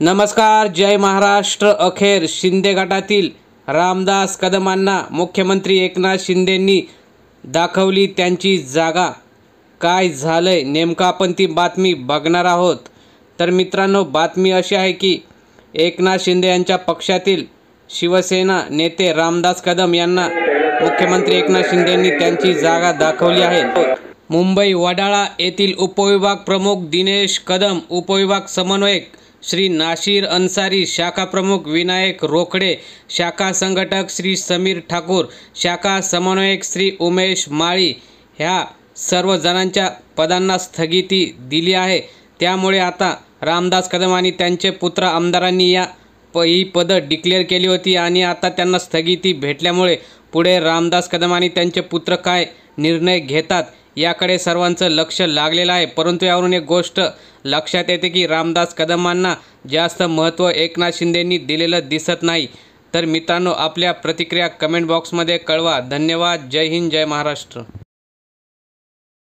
नमस्कार जय महाराष्ट्र अखेर शिंदे गटातील रामदास कदमांना मुख्यमंत्री एकनाथ शिंदेंनी दाखवली त्यांची जागा काय झालंय नेमका आपण ती बातमी बघणार आहोत तर मित्रांनो बातमी अशी आहे की एकनाथ शिंदे यांच्या पक्षातील शिवसेना नेते रामदास कदम यांना मुख्यमंत्री एकनाथ शिंदेंनी त्यांची जागा दाखवली आहे मुंबई वडाळा येथील उपविभाग प्रमुख दिनेश कदम उपविभाग समन्वयक श्री नाशिर अन्सारी शाखा प्रमुख विनायक रोकडे शाखा संघटक श्री समीर ठाकूर शाखा समन्वयक श्री उमेश माळी ह्या सर्वजणांच्या पदांना स्थगिती दिली आहे त्यामुळे आता रामदास कदम आणि त्यांचे पुत्र आमदारांनी या प ही पदं डिक्लेअर केली होती आणि आता त्यांना स्थगिती भेटल्यामुळे पुढे रामदास कदम आणि त्यांचे पुत्र काय निर्णय घेतात याकडे सर्वांचं लक्ष लागलेलं आहे परंतु यावरून एक गोष्ट लक्षात येते की रामदास कदमांना जास्त महत्त्व एकनाथ शिंदेंनी दिलेलं दिसत नाही तर मित्रांनो आपल्या प्रतिक्रिया कमेंट बॉक्समध्ये कळवा धन्यवाद जय हिंद जय महाराष्ट्र